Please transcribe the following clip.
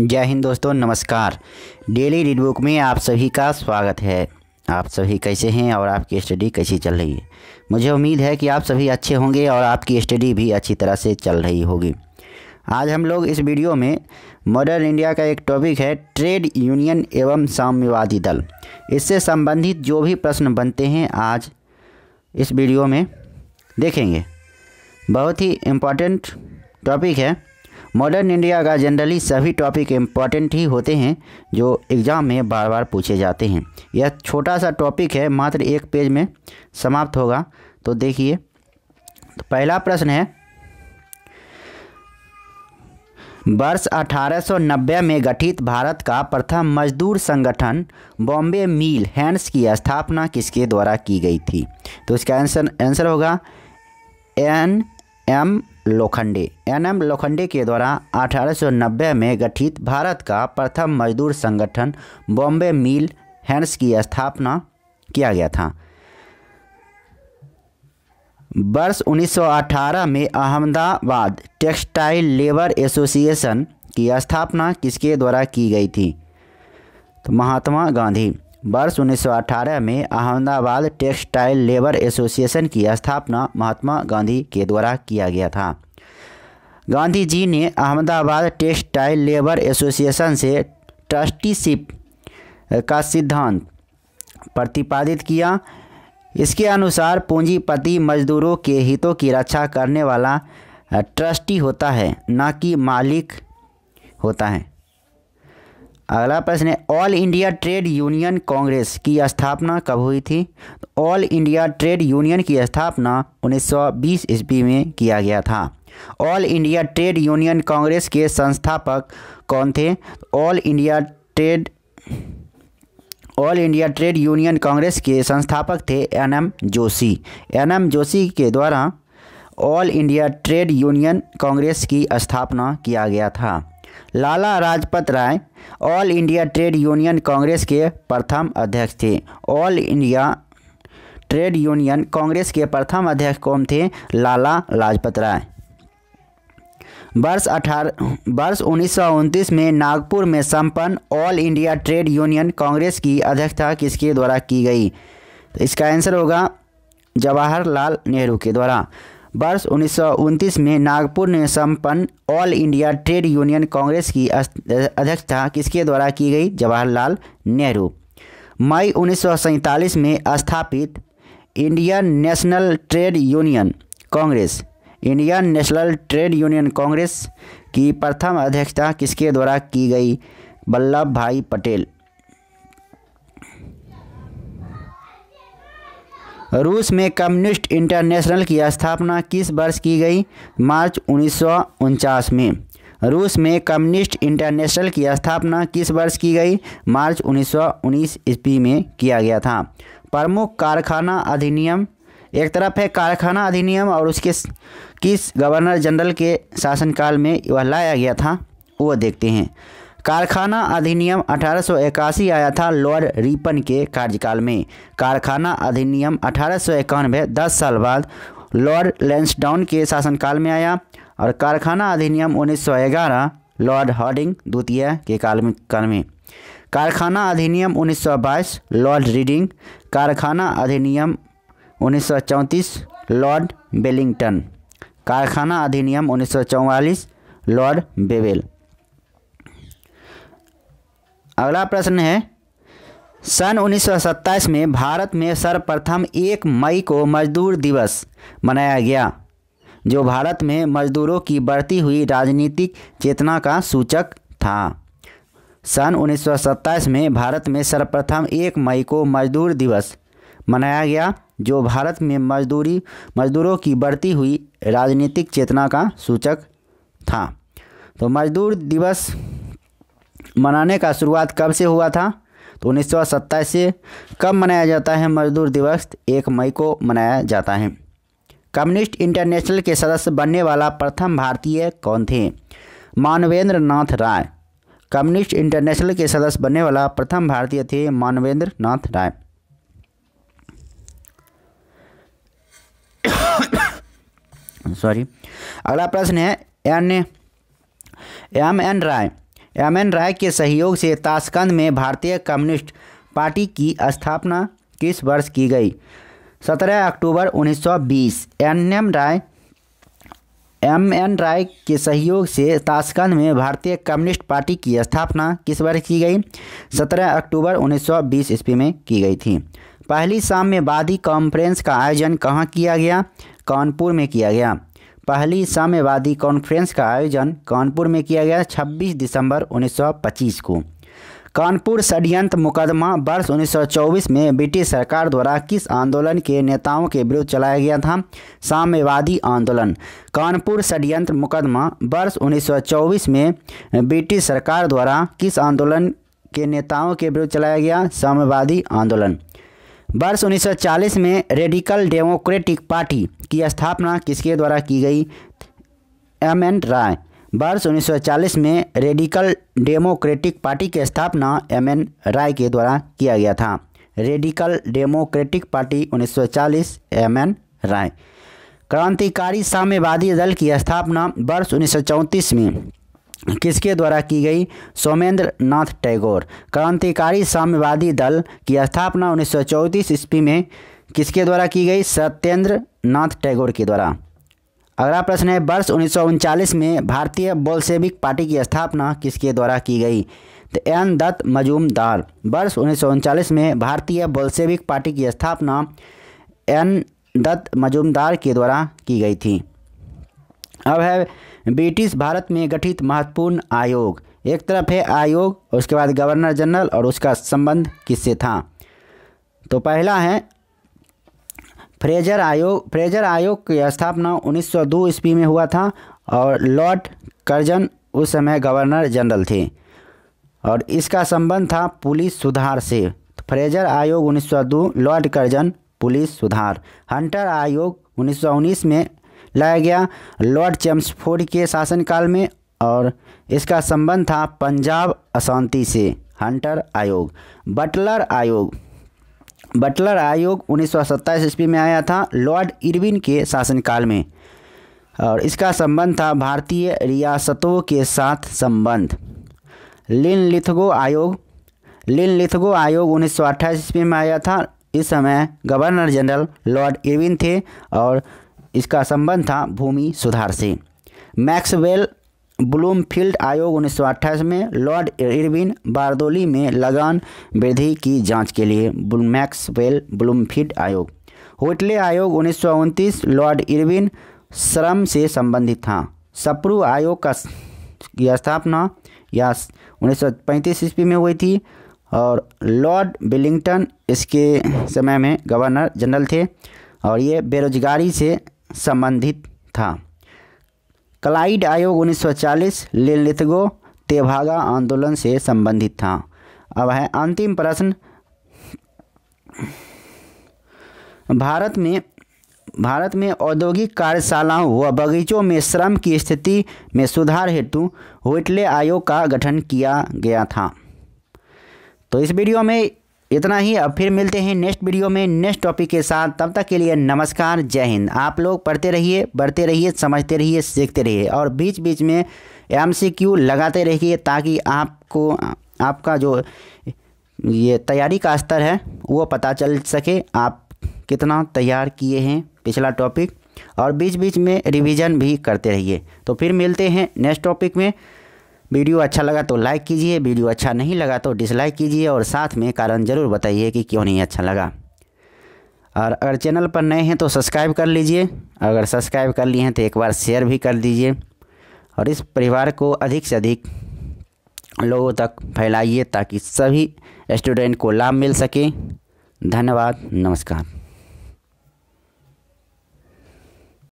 जय हिंद दोस्तों नमस्कार डेली रीड बुक में आप सभी का स्वागत है आप सभी कैसे हैं और आपकी स्टडी कैसी चल रही है मुझे उम्मीद है कि आप सभी अच्छे होंगे और आपकी स्टडी भी अच्छी तरह से चल रही होगी आज हम लोग इस वीडियो में मॉडर्न इंडिया का एक टॉपिक है ट्रेड यूनियन एवं साम्यवादी दल इससे संबंधित जो भी प्रश्न बनते हैं आज इस वीडियो में देखेंगे बहुत ही इम्पॉर्टेंट टॉपिक है मॉडर्न इंडिया का जनरली सभी टॉपिक इम्पॉर्टेंट ही होते हैं जो एग्ज़ाम में बार बार पूछे जाते हैं यह छोटा सा टॉपिक है मात्र एक पेज में समाप्त होगा तो देखिए तो पहला प्रश्न है वर्ष 1890 में गठित भारत का प्रथम मजदूर संगठन बॉम्बे मिल हैंड्स की स्थापना किसके द्वारा की गई थी तो इसका आंसर आंसर होगा N M Lokhande N M Lokhande के द्वारा 1890 में गठित भारत का प्रथम मजदूर संगठन बॉम्बे मिल हैंड्स की स्थापना किया गया था वर्ष 1918 में अहमदाबाद टेक्सटाइल लेबर एसोसिएशन की स्थापना किसके द्वारा की गई थी तो महात्मा गांधी वर्ष 1918 में अहमदाबाद टेक्सटाइल लेबर एसोसिएशन की स्थापना महात्मा गांधी के द्वारा किया गया था गांधी जी ने अहमदाबाद टेक्सटाइल लेबर एसोसिएशन से ट्रस्टीशिप का सिद्धांत प्रतिपादित किया इसके अनुसार पूंजीपति मजदूरों के हितों की रक्षा करने वाला ट्रस्टी होता है न कि मालिक होता है अगला प्रश्न है All India Trade Union Congress की स्थापना कब हुई थी ऑल इंडिया ट्रेड यूनियन की स्थापना 1920 ईस्वी में किया गया था All India Trade Union Congress के संस्थापक कौन थे All India Trade All India Trade Union Congress के संस्थापक थे N M Joshi N M Joshi के द्वारा All India Trade Union Congress की स्थापना किया गया था Lala Rajpat Rai All India Trade Union Congress के प्रथम अध्यक्ष थे All India Trade Union Congress के प्रथम अध्यक्ष कौन थे लाला लाजपत राय वर्ष अठारह वर्ष उन्नीस में नागपुर में संपन्न All India Trade Union Congress की अध्यक्षता किसके द्वारा की गई तो इसका आंसर होगा जवाहरलाल नेहरू के द्वारा वर्ष उन्नीस में नागपुर में संपन्न All India Trade Union Congress की अध्यक्षता किसके द्वारा की गई जवाहरलाल नेहरू मई उन्नीस में स्थापित Indian National Trade Union Congress Indian National Trade Union Congress की प्रथम अध्यक्षता किसके द्वारा की गई वल्लभ भाई पटेल रूस में कम्युनिस्ट इंटरनेशनल की स्थापना किस वर्ष की गई मार्च उन्नीस में रूस में कम्युनिस्ट इंटरनेशनल की स्थापना किस वर्ष की गई मार्च उन्नीस ईस्वी में किया गया था प्रमुख कारखाना अधिनियम एक तरफ है कारखाना अधिनियम और उसके किस गवर्नर जनरल के शासनकाल में वह लाया गया था वो देखते हैं कारखाना अधिनियम 1881 आया था लॉर्ड रिपन के कार्यकाल में कारखाना अधिनियम अठारह सौ इक्यानवे दस साल बाद लॉर्ड लेंसडाउन के शासनकाल में आया और कारखाना अधिनियम 1911 लॉर्ड हॉर्डिंग द्वितीय के काल में काल में कारखाना अधिनियम 1922 लॉर्ड रीडिंग कारखाना अधिनियम 1934 लॉर्ड बेलिंगटन कारखाना अधिनियम 1944 लॉर्ड बेवेल अगला प्रश्न है सन उन्नीस में भारत में सर्वप्रथम एक मई को मजदूर दिवस मनाया गया जो भारत में मजदूरों की बढ़ती हुई राजनीतिक चेतना का सूचक था सन उन्नीस में भारत में सर्वप्रथम एक मई को मजदूर दिवस मनाया गया जो भारत में मजदूरी मजदूरों की बढ़ती हुई राजनीतिक चेतना का सूचक था तो मजदूर दिवस मनाने का शुरुआत कब से हुआ था तो उन्नीस सौ सत्ताईस से कब मनाया जाता है मजदूर दिवस एक मई को मनाया जाता है कम्युनिस्ट इंटरनेशनल के सदस्य बनने वाला प्रथम भारतीय कौन थे मानवेंद्र नाथ राय कम्युनिस्ट इंटरनेशनल के सदस्य बनने वाला प्रथम भारतीय थे मानवेंद्र नाथ राय सॉरी अगला प्रश्न है N M N Roy M N Roy के सहयोग से ताशकंद में भारतीय कम्युनिस्ट पार्टी की स्थापना किस वर्ष की गई 17 अक्टूबर 1920 N M Roy M N Roy के सहयोग से ताशकंद में भारतीय कम्युनिस्ट पार्टी की स्थापना किस वर्ष की गई 17 अक्टूबर 1920 ईस्वी में की गई थी पहली साम्यवादी कॉन्फ्रेंस का आयोजन कहाँ किया गया कानपुर में किया गया पहली साम्यवादी कॉन्फ्रेंस का आयोजन कानपुर में किया गया 26 दिसंबर 1925 को कानपुर षडयंत्र मुकदमा वर्ष 1924 में ब्रिटिश सरकार द्वारा किस आंदोलन के नेताओं के विरुद्ध चलाया गया था साम्यवादी आंदोलन कानपुर षडयंत्र मुकदमा वर्ष 1924 में ब्रिटिश सरकार द्वारा किस आंदोलन के नेताओं के विरुद्ध चलाया गया साम्यवादी आंदोलन वर्ष 1940 में रेडिकल डेमोक्रेटिक पार्टी की स्थापना किसके द्वारा की गई एम एन राय वर्ष 1940 में रेडिकल डेमोक्रेटिक पार्टी की स्थापना एम एन राय के द्वारा किया गया था Radical Democratic Party 1940 M N Roy क्रांतिकारी साम्यवादी दल की स्थापना वर्ष उन्नीस में किसके द्वारा की गई सोमेंद्र नाथ टैगोर क्रांतिकारी साम्यवादी दल की स्थापना उन्नीस सौ ईस्वी में किसके द्वारा की गई सत्येंद्र नाथ टैगोर के द्वारा अगला प्रश्न है वर्ष उन्नीस में भारतीय बोल्सेविक पार्टी की स्थापना किसके द्वारा की गई तो एन दत्त मजूमदार वर्ष उन्नीस में भारतीय बोल्सेविक पार्टी की स्थापना एन दत्त मजूमदार के द्वारा की गई थी अब है ब्रिटिश भारत में गठित महत्वपूर्ण आयोग एक तरफ है आयोग और उसके बाद गवर्नर जनरल और उसका संबंध किससे था तो पहला है फ्रेजर आयोग फ्रेजर आयोग की स्थापना 1902 ईस्वी में हुआ था और लॉर्ड कर्जन उस समय गवर्नर जनरल थे और इसका संबंध था पुलिस सुधार से फ्रेजर आयोग 1902 लॉर्ड कर्जन पुलिस सुधार हंटर आयोग 1919 में लाया गया लॉर्ड चैम्सफोर्ड के शासनकाल में और इसका संबंध था पंजाब अशांति से हंटर आयोग बटलर आयोग बटलर आयोग उन्नीस सौ ईस्वी में आया था लॉर्ड इरविन के शासनकाल में और इसका संबंध था भारतीय रियासतों के साथ संबंध लिन लिथगो आयोग लिन लिथगो आयोग उन्नीस सौ ईस्वी में आया था इस समय गवर्नर जनरल लॉर्ड इरविन थे और इसका संबंध था भूमि सुधार से मैक्सवेल ब्लूमफील्ड आयोग उन्नीस में लॉर्ड इरविन बारदोली में लगान वृद्धि की जांच के लिए मैक्सवेल ब्लूमफील्ड आयोग होटले आयोग उन्नीस लॉर्ड इरविन श्रम से संबंधित था सप्रू आयोग का स्थापना या 1935 ईस्वी में हुई थी और लॉर्ड बिलिंगटन इसके समय में गवर्नर जनरल थे और ये बेरोजगारी से संबंधित था क्लाइड आयोग 1940 चालीस तेभागा आंदोलन से संबंधित था अब है अंतिम प्रश्न भारत में भारत में औद्योगिक कार्यशालाओं व बगीचों में श्रम की स्थिति में सुधार हेतु व्हिटले आयोग का गठन किया गया था तो इस वीडियो में इतना ही अब फिर मिलते हैं नेक्स्ट वीडियो में नेक्स्ट टॉपिक के साथ तब तक के लिए नमस्कार जय हिंद आप लोग पढ़ते रहिए बढ़ते रहिए समझते रहिए सीखते रहिए और बीच बीच में एम लगाते रहिए ताकि आपको आपका जो ये तैयारी का स्तर है वो पता चल सके आप कितना तैयार किए हैं पिछला टॉपिक और बीच बीच में रिवीजन भी करते रहिए तो फिर मिलते हैं नेक्स्ट टॉपिक में वीडियो अच्छा लगा तो लाइक कीजिए वीडियो अच्छा नहीं लगा तो डिसलाइक कीजिए और साथ में कारण ज़रूर बताइए कि क्यों नहीं अच्छा लगा और अगर चैनल पर नए हैं तो सब्सक्राइब कर लीजिए अगर सब्सक्राइब कर लिए हैं तो एक बार शेयर भी कर दीजिए और इस परिवार को अधिक से अधिक लोगों तक फैलाइए ताकि सभी स्टूडेंट को लाभ मिल सके धन्यवाद नमस्कार